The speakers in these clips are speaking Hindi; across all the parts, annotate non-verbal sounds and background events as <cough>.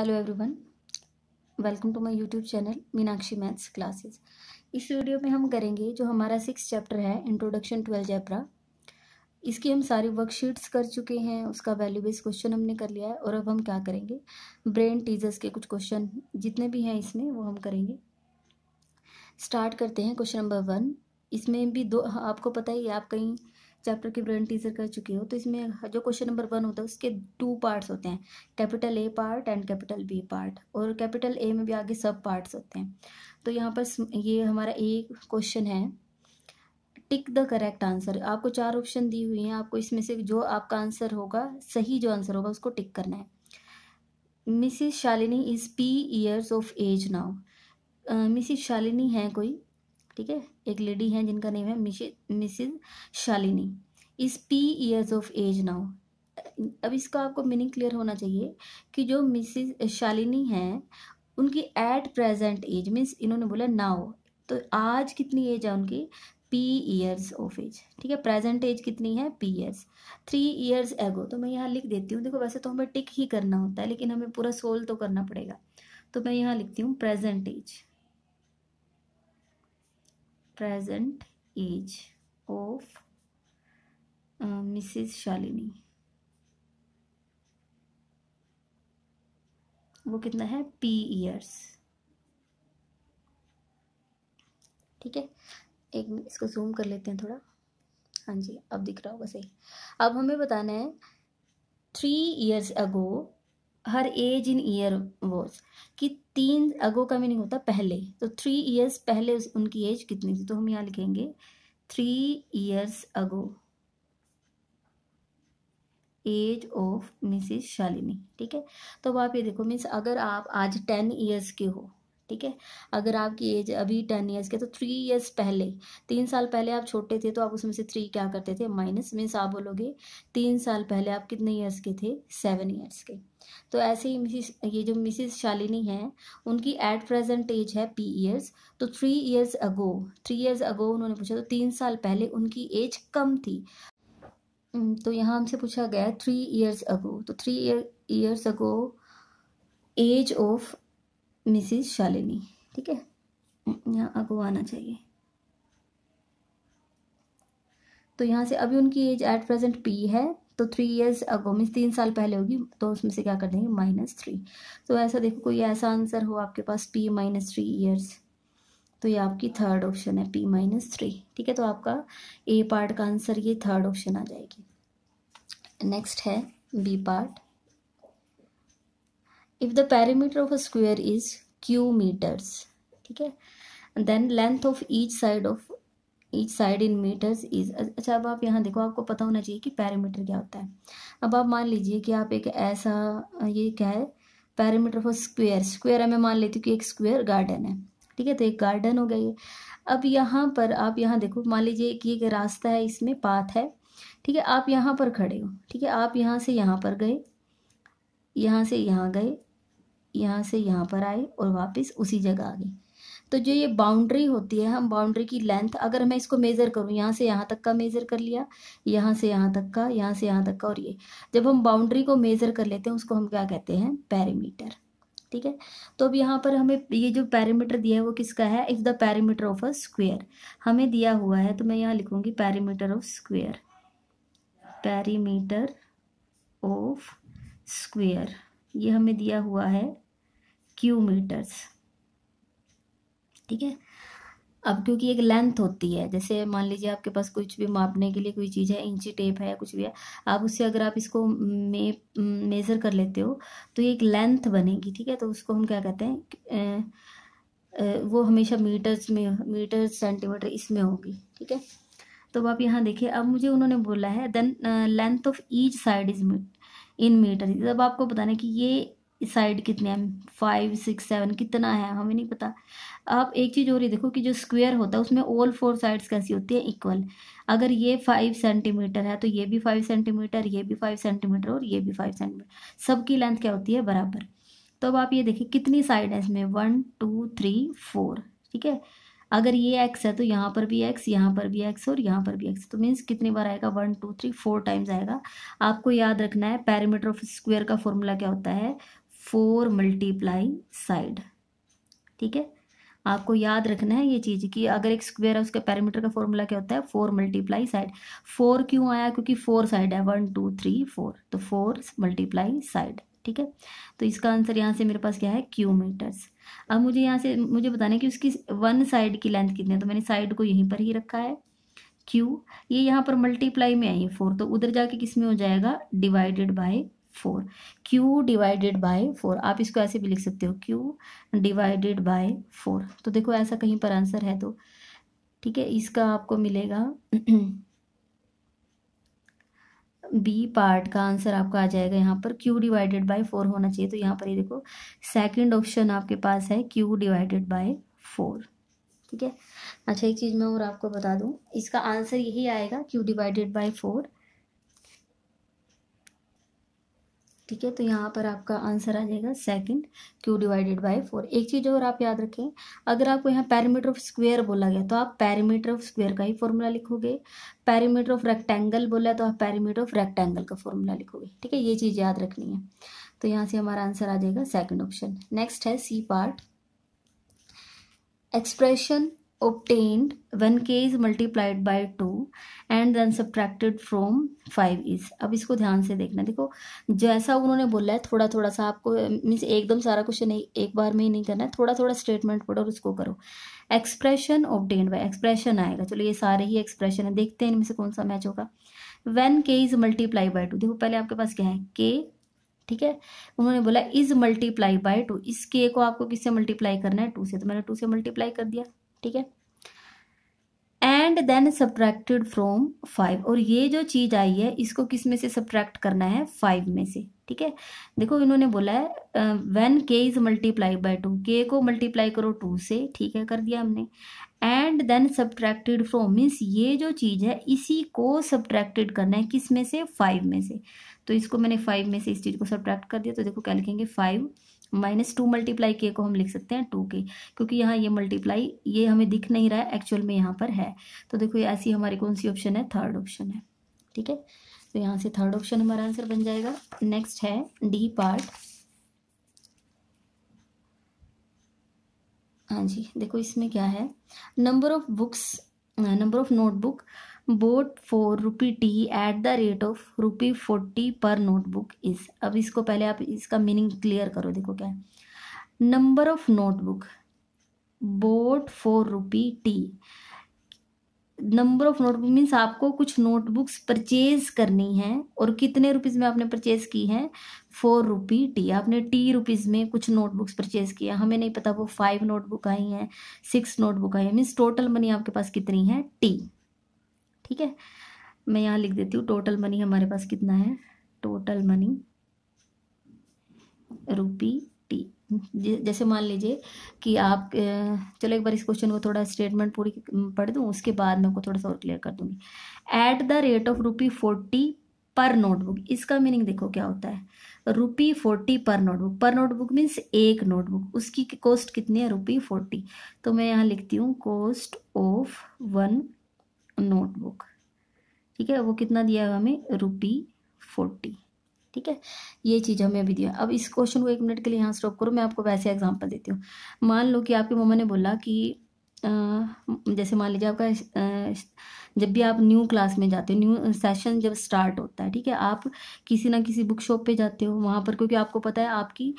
Hello everyone welcome to my YouTube channel Meenakshi maths classes इस वीडियो में हम करेंगे जो हमारा सिक्स चैप्टर है इंट्रोडक्शन टू एलजेब्रा इसकी हम सारी वर्कशीट्स कर चुके हैं उसका वैल्यू बेस्ड क्वेश्चन हमने कर लिया है और अब हम क्या करेंगे ब्रेन टीजर्स के कुछ क्वेश्चन जितने भी हैं इसमें वो हम करेंगे स्टार्ट करते हैं क्वेश्चन नंबर वन इसमें भी दो हाँ, आपको पता ही आप कहीं चैप्टर की ब्रेन टीजर कर चुकी हूँ तो इसमें जो क्वेश्चन नंबर वन होता है उसके टू पार्ट्स होते हैं capital A part and capital B part और कैपिटल ए में भी आगे सब पार्ट्स होते हैं तो यहाँ पर ये हमारा एक क्वेश्चन है टिक द करेक्ट आंसर आपको चार ऑप्शन दी हुई हैं आपको इसमें से जो आपका आंसर होगा सही जो आंसर होगा उसको टिक करना है Mrs Shalini is P years of age now Mrs Shalini हैं कोई ठीक है एक लेडी है जिनका नेम है Mrs Shalini is P years of age now अब इसका आपको मीनिंग क्लियर होना चाहिए कि जो मिसिज शालिनी हैं उनकी एट प्रेजेंट एज मीन्स इन्होंने बोला नाउ तो आज कितनी एज है उनकी पी ईयर्स ऑफ एज ठीक है प्रेजेंट एज कितनी है P years three years ago तो मैं यहाँ लिख देती हूँ देखो वैसे तो हमें टिक ही करना होता है लेकिन हमें पूरा सोल्व तो करना पड़ेगा तो मैं यहाँ लिखती हूँ present age present age of uh, Mrs. Shalini? वो कितना है पी ईयर्स ठीक है एक मिनट इसको जूम कर लेते हैं थोड़ा हाँ जी अब दिख रहा होगा सही अब हमें बताना है three years ago her age in year was कि तीन अगो का मीनिंग होता पहले तो थ्री ईयर्स पहले उनकी एज कितनी थी तो हम यहाँ लिखेंगे three years ago age of Mrs Shalini ठीक है तो अब आप ये देखो मीन्स अगर आप आज टेन ईयर्स के हो ठीक है अगर आपकी एज अभी टेन ईयर्स के तो थ्री ईयर्स पहले तीन साल पहले आप छोटे थे तो आप उसमें से थ्री क्या करते थे माइनस मीन्स आप बोलोगे तीन साल पहले आप कितने ईयर्स के थे सेवन ईयर्स के तो ऐसे ही मिसिस ये जो मिसिस शालिनी हैं उनकी एट प्रेजेंट एज है पी ईयर्स तो three years ago three years ago उन्होंने पूछा तो तीन साल पहले उनकी एज कम थी तो यहाँ हमसे पूछा गया थ्री ईयर्स अगो तो three years ago age of Mrs Shalini ठीक है यहाँ अगो आना चाहिए तो यहाँ से अभी उनकी एज एट प्रेजेंट पी है तो थ्री इयर्स अगो मीन्स तीन साल पहले होगी तो उसमें से क्या कर देंगे माइनस थ्री तो ऐसा देखो कोई ऐसा आंसर हो आपके पास पी माइनस थ्री ईयर्स तो ये आपकी थर्ड ऑप्शन है पी माइनस थ्री ठीक है तो आपका ए पार्ट का आंसर ये थर्ड ऑप्शन आ जाएगी नेक्स्ट है B part if the parameter of a square is Q metres ठीक है then length of each side of each side in metres is अच्छा अब आप यहाँ देखो आपको पता होना चाहिए कि पैरामीटर क्या होता है अब आप मान लीजिए कि आप एक ऐसा ये क्या है पैरामीटर फॉर स्क्वेयर स्क्वेयर मैं मान लेती हूँ कि एक स्क्वेयर गार्डन है ठीक है तो एक गार्डन हो गया ये अब यहाँ पर आप यहाँ देखो मान लीजिए कि एक रास्ता है इसमें पाथ है ठीक है आप यहाँ पर खड़े हो ठीक है आप यहाँ से यहाँ पर गए यहाँ से यहाँ गए यहाँ से यहाँ पर आए और वापस उसी जगह आ गए तो जो ये बाउंड्री होती है हम बाउंड्री की लेंथ अगर मैं इसको मेज़र करूँ यहाँ से यहाँ तक का मेज़र कर लिया यहाँ से यहाँ तक का यहाँ से यहाँ तक का और ये जब हम बाउंड्री को मेज़र कर लेते हैं उसको हम क्या कहते हैं पैरामीटर ठीक है तो अब यहाँ पर हमें ये जो पैरामीटर दिया है वो किसका है if the parameter of a square हमें दिया हुआ है तो मैं यहाँ लिखूंगी parameter of square perimeter of square ये हमें दिया हुआ है क्यू मीटर्स ठीक है अब क्योंकि एक लेंथ होती है जैसे मान लीजिए आपके पास कुछ भी मापने के लिए कोई चीज़ है इंची टेप है कुछ भी है आप उससे अगर आप इसको मे मेज़र कर लेते हो तो एक लेंथ बनेगी ठीक है तो उसको हम क्या कहते हैं वो हमेशा मीटर्स में मीटर सेंटीमीटर इसमें होगी ठीक है तो आप यहाँ देखिए अब मुझे उन्होंने बोला है then length of each side is in metre जब आपको बताना कि ये साइड कितने हैं फाइव सिक्स सेवन कितना है हमें नहीं पता आप एक चीज़ और ये देखो कि जो स्क्वायर होता है उसमें ऑल फोर साइड्स कैसी होती है इक्वल अगर ये फाइव सेंटीमीटर है तो ये भी फाइव सेंटीमीटर ये भी फाइव सेंटीमीटर और ये भी फाइव सेंटीमीटर सबकी लेंथ क्या होती है बराबर तो अब आप ये देखिए कितनी साइड है इसमें वन टू थ्री फोर ठीक है अगर ये एक्स है तो यहाँ पर भी एक्स यहाँ पर भी एक्स और यहाँ पर भी एक्स तो मीन्स कितनी बार आएगा one two three four times आएगा आपको याद रखना है पैरामीटर ऑफ स्क्वायर का फॉर्मूला क्या होता है फोर मल्टीप्लाई साइड ठीक है आपको याद रखना है ये चीज़ कि अगर एक स्क्वायर है उसके पैरामीटर का फॉर्मूला क्या होता है फोर मल्टीप्लाई साइड फोर क्यों आया क्योंकि फोर साइड है वन टू थ्री फोर तो फोर मल्टीप्लाई साइड ठीक है तो इसका आंसर यहाँ से मेरे पास क्या है क्यू मीटर्स अब मुझे यहाँ से मुझे बताना है कि उसकी वन साइड की लेंथ कितनी है तो मैंने साइड को यहीं पर ही रखा है क्यू ये यहाँ पर मल्टीप्लाई में आई है फोर तो उधर जाके किस में हो जाएगा divided by four Q divided by four आप इसको ऐसे भी लिख सकते हो क्यू डिवाइडेड बाय फोर तो देखो ऐसा कहीं पर आंसर है तो ठीक है इसका आपको मिलेगा बी <clears throat> पार्ट का आंसर आपका आ जाएगा यहाँ पर क्यू डिवाइडेड बाय फोर होना चाहिए तो यहाँ पर ये यह देखो सेकंड ऑप्शन आपके पास है क्यू डिवाइडेड बाय फोर ठीक है अच्छा एक चीज़ मैं और आपको बता दूँ इसका आंसर यही आएगा क्यू डिवाइडेड बाय फोर ठीक है तो यहाँ पर आपका आंसर आ जाएगा second Q divided by four एक चीज़ और आप याद रखें अगर आपको यहाँ पैरामीटर ऑफ स्क्वायर बोला गया तो आप पैरामीटर ऑफ स्क्वायर का ही फॉर्मूला लिखोगे पैरामीटर ऑफ रेक्टेंगल बोला तो आप पैरामीटर ऑफ रेक्टेंगल का फॉर्मूला लिखोगे ठीक है ये चीज़ याद रखनी है तो यहाँ से हमारा आंसर आ जाएगा सेकेंड ऑप्शन नेक्स्ट है C part expression obtained when k is multiplied by two and then subtracted from five is अब इसको ध्यान से देखना देखो जैसा उन्होंने बोला है थोड़ा थोड़ा सा आपको मीन्स एकदम सारा क्वेश्चन एक बार में ही नहीं करना है थोड़ा थोड़ा स्टेटमेंट पढ़ो और उसको करो एक्सप्रेशन ऑबटेन्ड बाई एक्सप्रेशन आएगा चलो ये सारे ही एक्सप्रेशन है देखते हैं इनमें से कौन सा मैच होगा वेन के इज मल्टीप्लाई बाई टू देखो पहले आपके पास क्या है के ठीक है उन्होंने बोला इज मल्टीप्लाई बाय टू इस के को आपको किससे मल्टीप्लाई करना है टू से तो मैंने टू से मल्टीप्लाई कर दिया ठीक है and then subtracted from five और ये जो चीज़ आई है इसको किस में से सब्ट्रैक्ट करना है फाइव में से ठीक है देखो इन्होंने बोला है वेन के इज मल्टीप्लाई बाय टू के को मल्टीप्लाई करो टू से ठीक है कर दिया हमने and then subtracted from means ये जो चीज़ है इसी को सब्ट्रैक्टेड करना है किस में से फाइव में से तो इसको मैंने फाइव में से इस चीज़ को सब्ट्रैक्ट कर दिया तो देखो क्या लिखेंगे फाइव माइनस टू मल्टीप्लाई के को हम लिख सकते हैं टू के क्योंकि यहाँ ये मल्टीप्लाई ये हमें दिख नहीं रहा है एक्चुअल में यहाँ पर है तो देखो ऐसी हमारी कौन सी ऑप्शन है थर्ड ऑप्शन है ठीक है तो यहाँ से थर्ड ऑप्शन हमारा आंसर बन जाएगा नेक्स्ट है डी पार्ट हाँ जी देखो इसमें क्या है number of books number of notebook bought for rupee T at the rate of rupee forty per notebook is अब इसको पहले आप इसका मीनिंग क्लियर करो देखो क्या है number of notebook bought for rupee T number of notebook means आपको कुछ नोटबुक्स परचेज करनी है और कितने रुपीज़ में आपने परचेज की है फोर रुपी टी आपने टी रुपीज़ में कुछ नोटबुक्स परचेज किया हमें नहीं पता वो फाइव नोटबुक आई हैं सिक्स नोटबुक आई है मीन्स टोटल मनी आपके पास कितनी है टी ठीक है मैं यहाँ लिख देती हूँ टोटल मनी हमारे पास कितना है टोटल मनी रुपी टी जैसे मान लीजिए कि आप चलो एक बार इस क्वेश्चन को थोड़ा स्टेटमेंट पूरी पढ़ दूँ उसके बाद मैं आपको थोड़ा सा और क्लियर कर दूँगी at the rate of rupee forty per notebook इसका मीनिंग देखो क्या होता है rupee forty per notebook per notebook means एक नोटबुक उसकी कॉस्ट कितनी है रुपी फोर्टी तो मैं यहाँ लिखती हूँ कॉस्ट ऑफ वन नोटबुक ठीक है वो कितना दिया है हमें रुपी फोर्टी ठीक है ये चीज़ हमें अभी दिया अब इस क्वेश्चन को एक मिनट के लिए यहाँ स्टॉप करो मैं आपको वैसे एग्जांपल देती हूँ मान लो कि आपकी मम्मा ने बोला कि आ, जैसे मान लीजिए आपका जब भी आप न्यू क्लास में जाते हो न्यू सेशन जब स्टार्ट होता है ठीक है आप किसी ना किसी बुक शॉप पे जाते हो वहाँ पर क्योंकि आपको पता है आपकी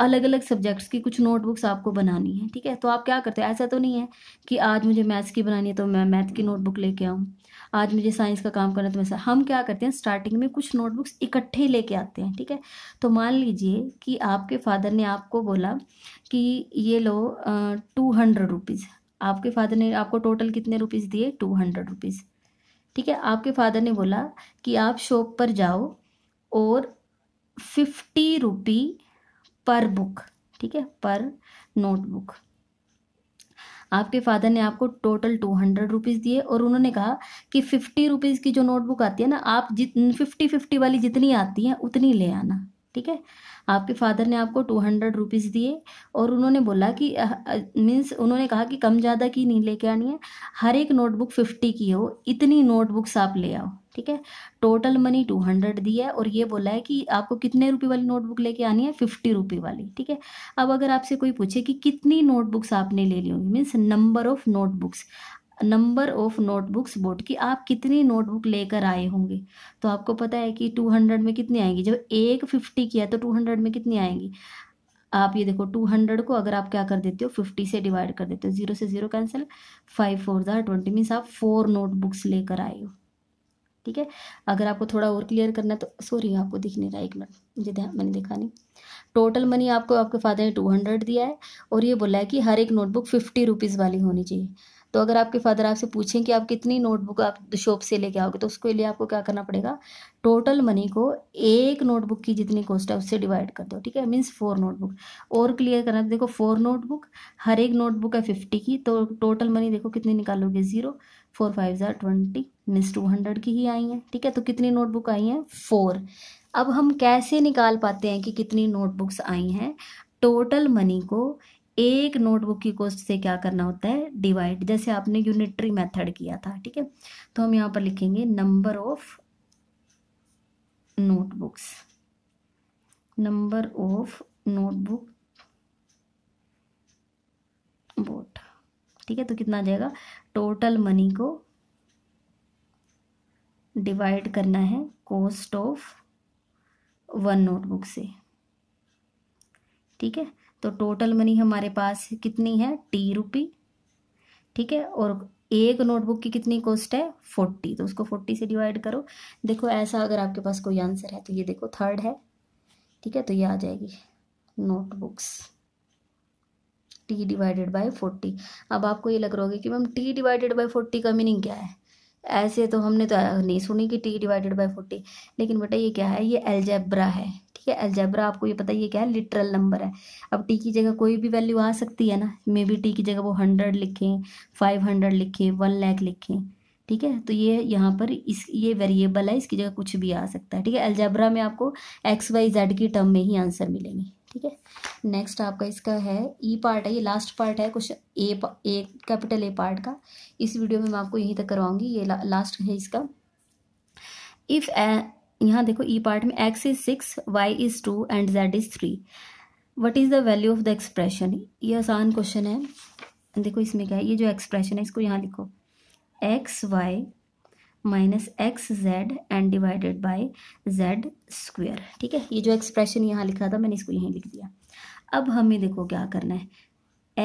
अलग अलग सब्जेक्ट्स की कुछ नोटबुक्स आपको बनानी है ठीक है तो आप क्या करते हो ऐसा तो नहीं है कि आज मुझे मैथ्स की बनानी है तो मैं मैथ की नोटबुक लेके आऊँ आज मुझे साइंस का काम करना है तो मैं हम क्या करते हैं स्टार्टिंग में कुछ नोटबुक्स इकट्ठे लेके आते हैं ठीक है तो मान लीजिए कि आपके फादर ने आपको बोला कि ये लो टू हंड्रेड रुपीज़ आपके फादर ने आपको टोटल कितने रुपीज़ दिए टू हंड्रेड रुपीज़ ठीक है आपके फादर ने बोला कि आप शॉप पर जाओ और फिफ्टी रुपी पर बुक ठीक है पर नोटबुक आपके फादर ने आपको टोटल टू हंड्रेड रुपीज़ दिए और उन्होंने कहा कि फिफ्टी रुपीज़ की जो नोटबुक आती है ना आप जित फिफ्टी फिफ्टी वाली जितनी आती है उतनी ले आना ठीक है आपके फादर ने आपको टू हंड्रेड रुपीज़ दिए और उन्होंने बोला कि मीन्स उन्होंने कहा कि कम ज़्यादा की नहीं लेके आनी है हर एक नोटबुक फिफ्टी की हो इतनी नोटबुक्स आप ले आओ ठीक है टोटल मनी टू हंड्रेड दी है और ये बोला है कि आपको कितने रुपए वाली नोटबुक लेके आनी है फिफ्टी रुपी वाली ठीक है अब अगर आपसे कोई पूछे कि कितनी नोटबुक्स आपने ले ली होंगी means number of notebooks number of notebooks bought की आप कितनी नोटबुक लेकर आए होंगे तो आपको पता है कि टू हंड्रेड में कितनी आएंगी जब एक फिफ्टी किया तो टू हंड्रेड में कितनी आएंगी आप ये देखो टू हंड्रेड को अगर आप क्या कर देते हो फिफ्टी से डिवाइड कर देते हो जीरो से जीरो कैंसिल फाइव फोर ज़ार ट्वेंटी मीन्स आप फोर नोटबुक्स लेकर आए हो ठीक है अगर आपको थोड़ा और क्लियर करना है तो सॉरी आपको दिख नहीं रहा एक मिनट मुझे मैंने देखा नहीं टोटल मनी आपको आपके फादर ने टू हंड्रेड दिया है और ये बोला है कि हर एक नोटबुक फिफ्टी रुपीज़ वाली होनी चाहिए तो अगर आपके फादर आपसे पूछें कि आप कितनी नोटबुक आप शॉप से लेके आओगे तो उसके लिए आपको क्या करना पड़ेगा टोटल मनी को एक नोटबुक की जितनी कॉस्ट है उससे डिवाइड कर दो ठीक है मीन्स फोर नोटबुक और क्लियर करना देखो फोर नोटबुक हर एक नोटबुक है फिफ्टी की तो टोटल मनी देखो कितनी निकालोगे ज़ीरो फोर फाइव ज़ार ट्वेंटी मीन्स टू हंड्रेड की ही आई हैं ठीक है तो कितनी नोटबुक आई हैं फोर अब हम कैसे निकाल पाते हैं कि कितनी नोटबुक्स आई हैं टोटल मनी को एक नोटबुक की कॉस्ट से क्या करना होता है डिवाइड जैसे आपने यूनिटरी मेथड किया था ठीक है तो हम यहाँ पर लिखेंगे number of notebooks number of notebook bought ठीक है तो कितना आ जाएगा टोटल मनी को डिवाइड करना है कॉस्ट ऑफ वन नोटबुक से ठीक है तो टोटल मनी हमारे पास कितनी है टी रुपी ठीक है और एक नोटबुक की कितनी कॉस्ट है फोर्टी तो उसको फोर्टी से डिवाइड करो देखो ऐसा अगर आपके पास कोई आंसर है तो ये देखो थर्ड है ठीक है तो ये आ जाएगी notebooks T divided by forty अब आपको ये लग रहा होगा कि ma'am T divided by forty का मीनिंग क्या है ऐसे तो हमने तो नहीं सुनी कि टी डिवाइडेड बाय फोर्टी लेकिन बेटा ये क्या है ये एल्जेब्रा है ठीक है एल्जेब्रा आपको ये पता ये क्या है लिटरल नंबर है अब टी की जगह कोई भी वैल्यू आ सकती है ना मे बी टी की जगह वो हंड्रेड लिखें फाइव हंड्रेड लिखें वन लैख लिखें ठीक है तो ये यहाँ पर इस ये वेरिएबल है इसकी जगह कुछ भी आ सकता है ठीक है एल्जेब्रा में आपको एक्स वाई जेड की टर्म में ही आंसर मिलेंगे ठीक है नेक्स्ट आपका इसका है ई e पार्ट है ये लास्ट पार्ट है कुछ ए ए कैपिटल ए पार्ट का इस वीडियो में मैं आपको यहीं तक करवाऊंगी ये ला, लास्ट है इसका इफ़ यहाँ देखो ई e पार्ट में x is six y is two and z is three what is the value of the expression ये आसान क्वेश्चन है देखो इसमें क्या है ये जो एक्सप्रेशन है इसको यहाँ लिखो x y minus x z and divided by z square ठीक है ये जो एक्सप्रेशन यहाँ लिखा था मैंने इसको यहीं लिख दिया अब हमें देखो क्या करना है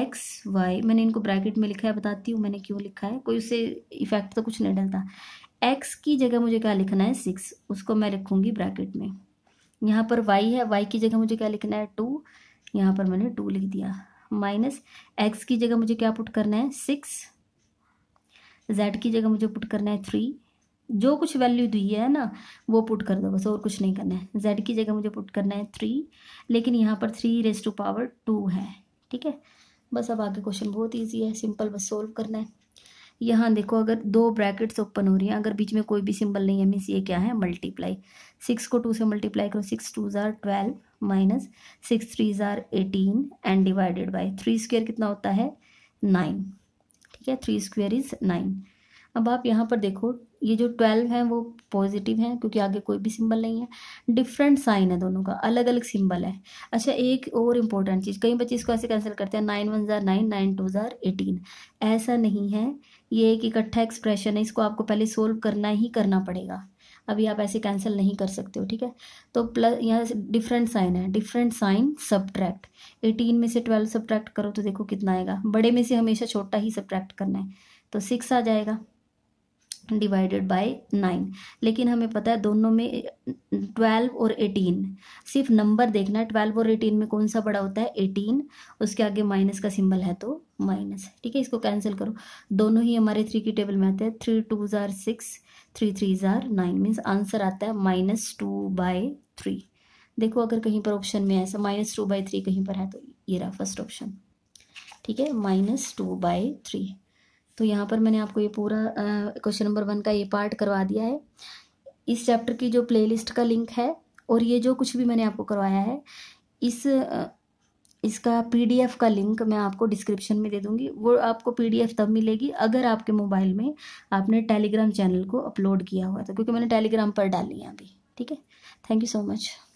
एक्स वाई मैंने इनको ब्रैकेट में लिखा है बताती हूँ मैंने क्यों लिखा है कोई उससे इफेक्ट तो कुछ नहीं डलता एक्स की जगह मुझे क्या लिखना है सिक्स उसको मैं लिखूंगी ब्रैकेट में यहाँ पर वाई है वाई की जगह मुझे क्या लिखना है टू यहाँ पर मैंने टू लिख दिया माइनस एक्स की जगह मुझे क्या पुट करना है सिक्स जेड की जगह मुझे पुट करना है थ्री जो कुछ वैल्यू दी है ना वो पुट कर दो बस और कुछ नहीं करना है जेड की जगह मुझे पुट करना है थ्री लेकिन यहाँ पर three raise to power two है ठीक है बस अब आगे क्वेश्चन बहुत ईजी है सिंपल बस सोल्व करना है यहाँ देखो अगर दो ब्रैकेट्स ओपन हो रही हैं अगर बीच में कोई भी सिंबल नहीं है मीन्स ये क्या है मल्टीप्लाई सिक्स को टू से मल्टीप्लाई करो सिक्स टू ज़ार ट्वेल्व माइनस सिक्स थ्री ज़ार eighteen and divided by three square कितना होता है नाइन ठीक है थ्री स्क्वेयर इज़ नाइन अब आप यहाँ पर देखो ये जो ट्वेल्व हैं वो पॉजिटिव हैं क्योंकि आगे कोई भी सिंबल नहीं है डिफरेंट साइन है दोनों का अलग अलग सिंबल है अच्छा एक और इम्पोर्टेंट चीज़ कई बच्चे इसको ऐसे कैंसिल करते हैं नाइन वन ज़ार नाइन नाइन टू ज़ार एटीन ऐसा नहीं है ये एक इकट्ठा एक्सप्रेशन है इसको आपको पहले सोल्व करना ही करना पड़ेगा अभी आप ऐसे कैंसिल नहीं कर सकते हो ठीक है तो प्लस यहाँ डिफरेंट साइन है डिफरेंट साइन सब्ट्रैक्ट एटीन में से ट्वेल्व सब्ट्रैक्ट करो तो देखो कितना आएगा बड़े में से हमेशा छोटा ही सब्ट्रैक्ट करना है तो सिक्स आ जाएगा डिवाइडेड बाय नाइन लेकिन हमें पता है दोनों में ट्वेल्व और एटीन सिर्फ नंबर देखना है ट्वेल्व और एटीन में कौन सा बड़ा होता है एटीन उसके आगे माइनस का सिंबल है तो माइनस है ठीक है इसको कैंसिल करो दोनों ही हमारे थ्री की टेबल में आते हैं थ्री टू ज़ार सिक्स थ्री थ्री ज़ार नाइन मीन्स आंसर आता है माइनस टू बाय थ्री देखो अगर कहीं पर ऑप्शन में ऐसा माइनस टू बाई थ्री कहीं पर है तो ये रहा फर्स्ट ऑप्शन ठीक है माइनस टू बाई थ्री तो यहाँ पर मैंने आपको ये पूरा क्वेश्चन नंबर वन का ये पार्ट करवा दिया है इस चैप्टर की जो प्लेलिस्ट का लिंक है और ये जो कुछ भी मैंने आपको करवाया है इस इसका पीडीएफ का लिंक मैं आपको डिस्क्रिप्शन में दे दूंगी वो आपको पीडीएफ तब मिलेगी अगर आपके मोबाइल में आपने टेलीग्राम चैनल को अपलोड किया हुआ था तो क्योंकि मैंने टेलीग्राम पर डाली है अभी ठीक है थैंक यू सो मच